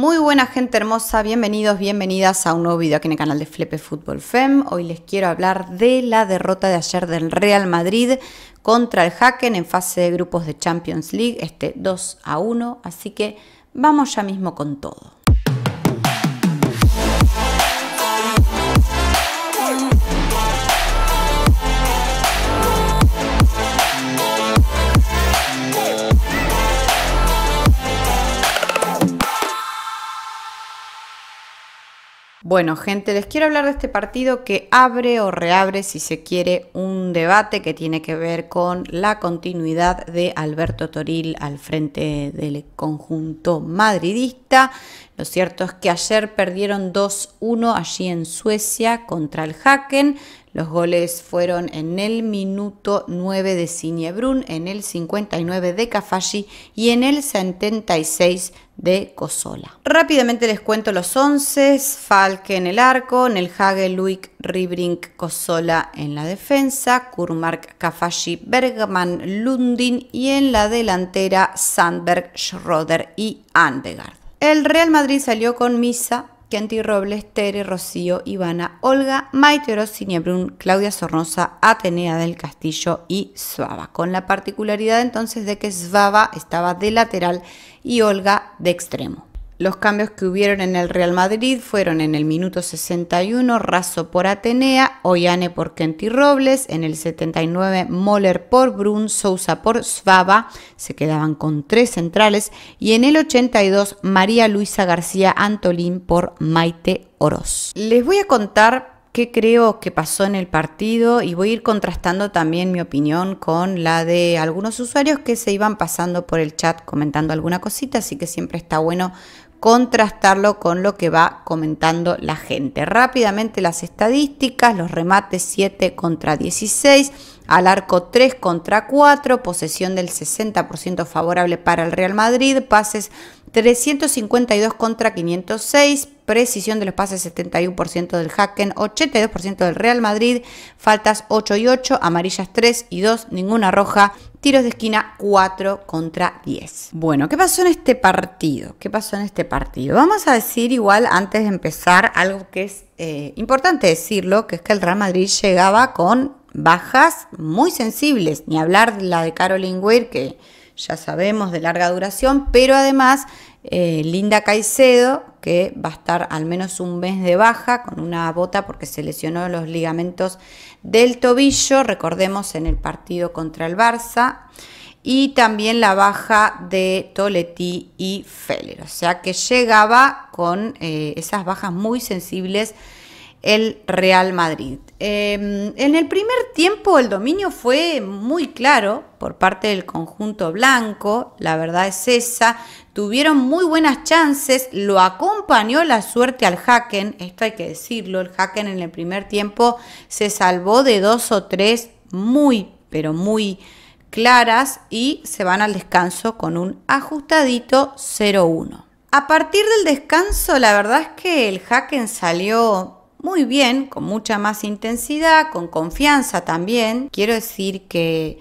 Muy buena gente hermosa, bienvenidos, bienvenidas a un nuevo video aquí en el canal de Flepe Fútbol Fem. Hoy les quiero hablar de la derrota de ayer del Real Madrid contra el Haken en fase de grupos de Champions League, este 2 a 1, así que vamos ya mismo con todo. Bueno, gente, les quiero hablar de este partido que abre o reabre, si se quiere, un debate que tiene que ver con la continuidad de Alberto Toril al frente del conjunto madridista. Lo cierto es que ayer perdieron 2-1 allí en Suecia contra el Haken. Los goles fueron en el minuto 9 de Siniebrun, en el 59 de Cafaggi y en el 76 de Cosola. Rápidamente les cuento los 11. Falke en el arco, en Hage, Luik, Ribrink, Cosola en la defensa, Kurmark, Kafashi, Bergman, Lundin y en la delantera Sandberg, Schroeder y Andegard. El Real Madrid salió con Misa, Kenti Robles, Tere Rocío, Ivana, Olga, Maite Cinebrun, Claudia Sornosa, Atenea del Castillo y Svava, con la particularidad entonces de que Svava estaba de lateral y Olga de extremo. Los cambios que hubieron en el Real Madrid fueron en el minuto 61 Razo por Atenea, Ollane por Kenty Robles, en el 79 Moller por Brun, Sousa por Svaba, se quedaban con tres centrales, y en el 82 María Luisa García Antolín por Maite Oroz. Les voy a contar qué creo que pasó en el partido y voy a ir contrastando también mi opinión con la de algunos usuarios que se iban pasando por el chat comentando alguna cosita, así que siempre está bueno contrastarlo con lo que va comentando la gente. Rápidamente las estadísticas, los remates 7 contra 16, al arco 3 contra 4, posesión del 60% favorable para el Real Madrid, pases 352 contra 506, precisión de los pases 71% del Hacken, 82% del Real Madrid, faltas 8 y 8, amarillas 3 y 2, ninguna roja, tiros de esquina 4 contra 10. Bueno, ¿qué pasó en este partido? ¿Qué pasó en este partido? Vamos a decir igual antes de empezar algo que es eh, importante decirlo, que es que el Real Madrid llegaba con bajas muy sensibles, ni hablar de la de Caroline Weir que ya sabemos, de larga duración, pero además eh, Linda Caicedo, que va a estar al menos un mes de baja con una bota porque se lesionó los ligamentos del tobillo, recordemos en el partido contra el Barça, y también la baja de Toletti y Feller, o sea que llegaba con eh, esas bajas muy sensibles el Real Madrid. Em, en el primer tiempo el dominio fue muy claro por parte del conjunto blanco, la verdad es esa, tuvieron muy buenas chances, lo acompañó la suerte al Hacken esto hay que decirlo, el Haken en el primer tiempo se salvó de dos o tres muy, pero muy claras y se van al descanso con un ajustadito 0-1. A partir del descanso, la verdad es que el Haken salió muy bien, con mucha más intensidad, con confianza también. Quiero decir que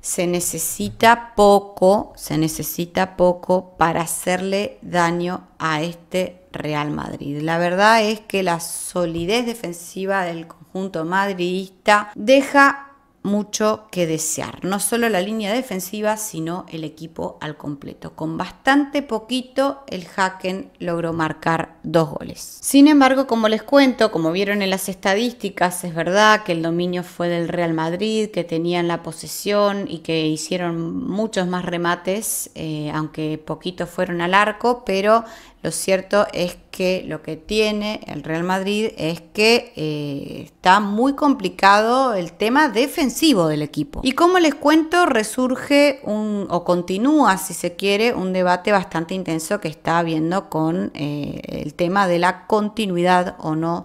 se necesita poco, se necesita poco para hacerle daño a este Real Madrid. La verdad es que la solidez defensiva del conjunto madridista deja mucho que desear. No solo la línea defensiva, sino el equipo al completo. Con bastante poquito, el hacken logró marcar dos goles. Sin embargo, como les cuento, como vieron en las estadísticas, es verdad que el dominio fue del Real Madrid, que tenían la posesión y que hicieron muchos más remates, eh, aunque poquitos fueron al arco, pero lo cierto es que lo que tiene el Real Madrid es que eh, está muy complicado el tema defensivo del equipo. Y como les cuento, resurge un, o continúa, si se quiere, un debate bastante intenso que está habiendo con eh, el tema de la continuidad o no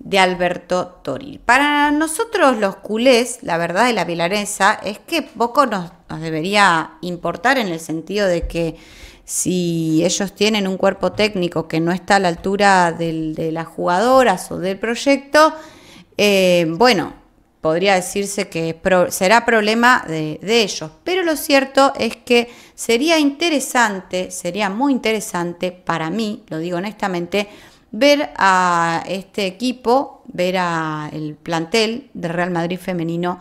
de Alberto Toril. Para nosotros los culés, la verdad de la vilareza, es que poco nos debería importar en el sentido de que si ellos tienen un cuerpo técnico que no está a la altura de las jugadoras o del proyecto, eh, bueno, podría decirse que será problema de, ellos. Pero lo cierto es que sería interesante, sería muy interesante para mí, lo digo honestamente, ver a este equipo, ver a el plantel de Real Madrid femenino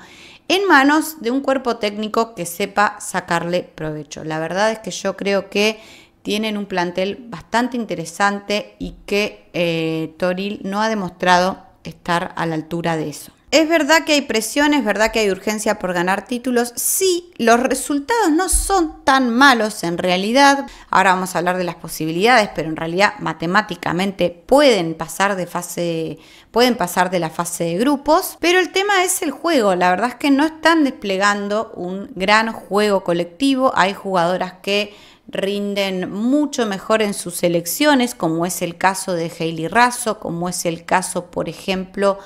en manos de un cuerpo técnico que sepa sacarle provecho. La verdad es que yo creo que tienen un plantel bastante interesante y que eh, Toril no ha demostrado estar a la altura de eso. Es verdad que hay presión, es verdad que hay urgencia por ganar títulos. Sí, los resultados no son tan malos en realidad. Ahora vamos a hablar de las posibilidades, pero en realidad matemáticamente pueden pasar de fase pueden pasar de la fase de grupos, pero el tema es el juego. La verdad es que no están desplegando un gran juego colectivo. Hay jugadoras que rinden mucho mejor en sus selecciones, como es el caso de Hailey Raso, como es el caso, por ejemplo,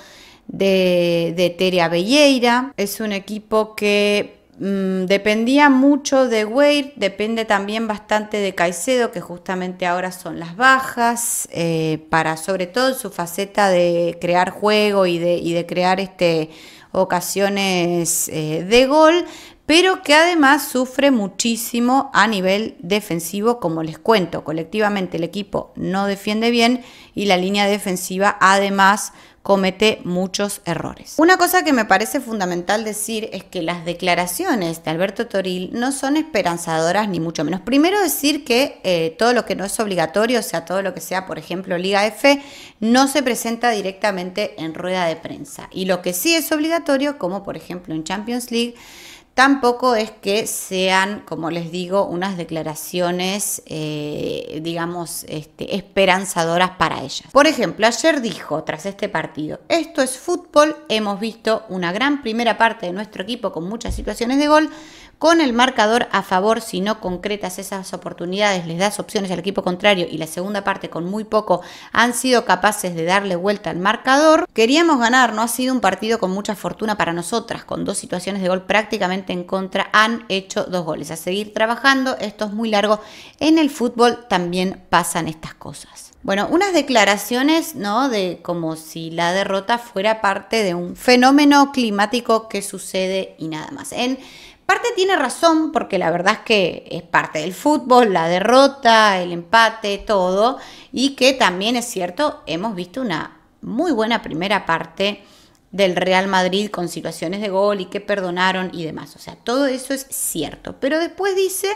de, Teria Belleira, Es un equipo que mm, dependía mucho de Weir, depende también bastante de Caicedo, que justamente ahora son las bajas, eh, para sobre todo su faceta de crear juego y de, crear este ocasiones eh, de gol, pero que además sufre muchísimo a nivel defensivo, como les cuento, colectivamente el equipo no defiende bien y la línea defensiva además comete muchos errores. Una cosa que me parece fundamental decir es que las declaraciones de Alberto Toril no son esperanzadoras ni mucho menos. Primero decir que eh, todo lo que no es obligatorio, o sea, todo lo que sea, por ejemplo, Liga F, no se presenta directamente en rueda de prensa. Y lo que sí es obligatorio, como por ejemplo en Champions League, Tampoco es que sean, como les digo, unas declaraciones, eh, digamos, este, esperanzadoras para ellas. Por ejemplo, ayer dijo, tras este partido, esto es fútbol, hemos visto una gran primera parte de nuestro equipo con muchas situaciones de gol, con el marcador a favor, si no concretas esas oportunidades, les das opciones al equipo contrario y la segunda parte con muy poco han sido capaces de darle vuelta al marcador. Queríamos ganar, no ha sido un partido con mucha fortuna para nosotras, con dos situaciones de gol prácticamente en contra, han hecho dos goles. A seguir trabajando, esto es muy largo. En el fútbol también pasan estas cosas. Bueno, unas declaraciones, ¿no? De como si la derrota fuera parte de un fenómeno climático que sucede y nada más. En Parte tiene razón porque la verdad es que es parte del fútbol, la derrota, el empate, todo, y que también es cierto, hemos visto una muy buena primera parte del Real Madrid con situaciones de gol y que perdonaron y demás. O sea, todo eso es cierto. Pero después dice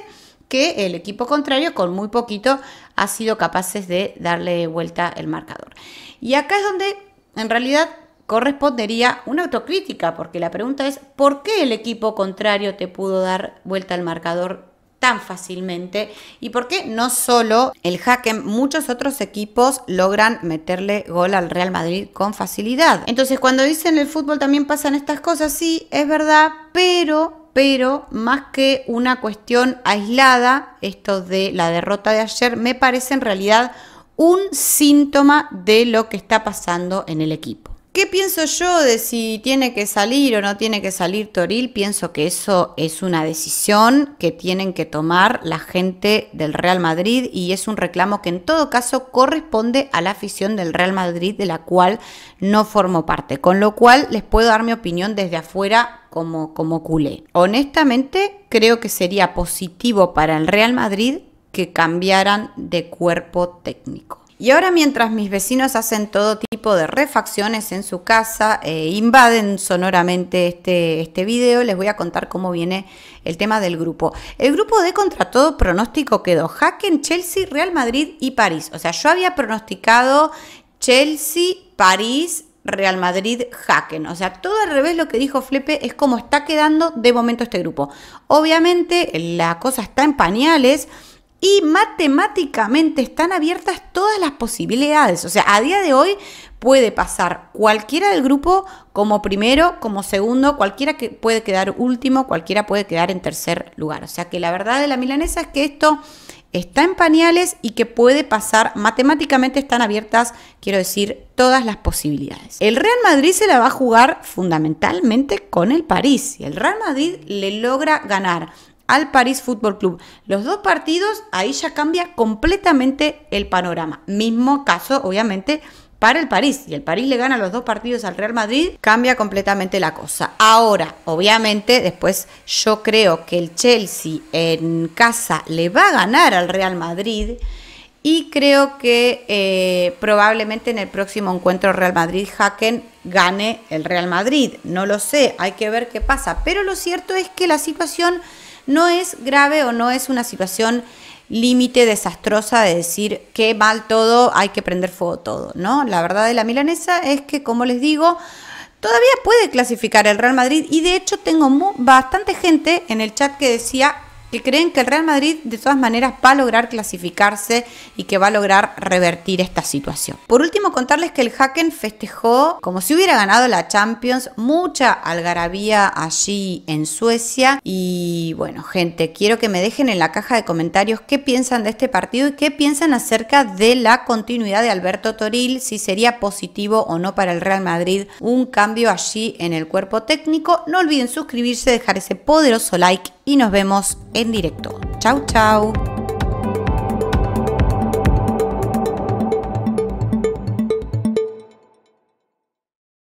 que el equipo contrario con muy poquito ha sido capaces de darle vuelta el marcador. Y acá es donde en realidad correspondería una autocrítica, porque la pregunta es, ¿por qué el equipo contrario te pudo dar vuelta al marcador tan fácilmente y por qué no solo el Hacken, muchos otros equipos logran meterle gol al Real Madrid con facilidad. Entonces, cuando dicen el fútbol también pasan estas cosas, sí, es verdad, pero pero más que una cuestión aislada, esto de la derrota de ayer me parece en realidad un síntoma de lo que está pasando en el equipo. ¿Qué pienso yo de si tiene que salir o no tiene que salir Toril? Pienso que eso es una decisión que tienen que tomar la gente del Real Madrid y es un reclamo que en todo caso corresponde a la afición del Real Madrid de la cual no formo parte. Con lo cual les puedo dar mi opinión desde afuera como, como culé. Honestamente creo que sería positivo para el Real Madrid que cambiaran de cuerpo técnico. Y ahora mientras mis vecinos hacen todo tipo de refacciones en su casa, e invaden sonoramente este, este video, les voy a contar cómo viene el tema del grupo. El grupo de contra todo pronóstico quedó Hacken, Chelsea, Real Madrid y París. O sea, yo había pronosticado Chelsea, París, Real Madrid Hacken. O sea, todo al revés lo que dijo Flepe es como está quedando de momento este grupo. Obviamente la cosa está en pañales y matemáticamente están abiertas todas las posibilidades. O sea, a día de hoy puede pasar cualquiera del grupo como primero, como segundo, cualquiera que puede quedar último, cualquiera puede quedar en tercer lugar. O sea que la verdad de la milanesa es que esto está en pañales y que puede pasar, matemáticamente están abiertas, quiero decir, todas las posibilidades. El Real Madrid se la va a jugar fundamentalmente con el París. El Real Madrid le logra ganar al París Fútbol Club. Los dos partidos, ahí ya cambia completamente el panorama. Mismo caso, obviamente, para el París. Y el París le gana los dos partidos al Real Madrid, cambia completamente la cosa. Ahora, obviamente, después yo creo que el Chelsea en casa le va a ganar al Real Madrid. Y creo que eh, probablemente en el próximo encuentro Real Madrid-Haken gane el Real Madrid. No lo sé, hay que ver qué pasa. Pero lo cierto es que la situación no es grave o no es una situación límite desastrosa de decir que mal todo, hay que prender fuego todo, ¿no? La verdad de la milanesa es que, como les digo, todavía puede clasificar el Real Madrid y de hecho tengo bastante gente en el chat que decía que creen que el Real Madrid de todas maneras va a lograr clasificarse y que va a lograr revertir esta situación. Por último, contarles que el Haken festejó como si hubiera ganado la Champions, mucha algarabía allí en Suecia y bueno, gente, quiero que me dejen en la caja de comentarios qué piensan de este partido y qué piensan acerca de la continuidad de Alberto Toril, si sería positivo o no para el Real Madrid un cambio allí en el cuerpo técnico. No olviden suscribirse, dejar ese poderoso like y nos vemos en directo. Chau, chau.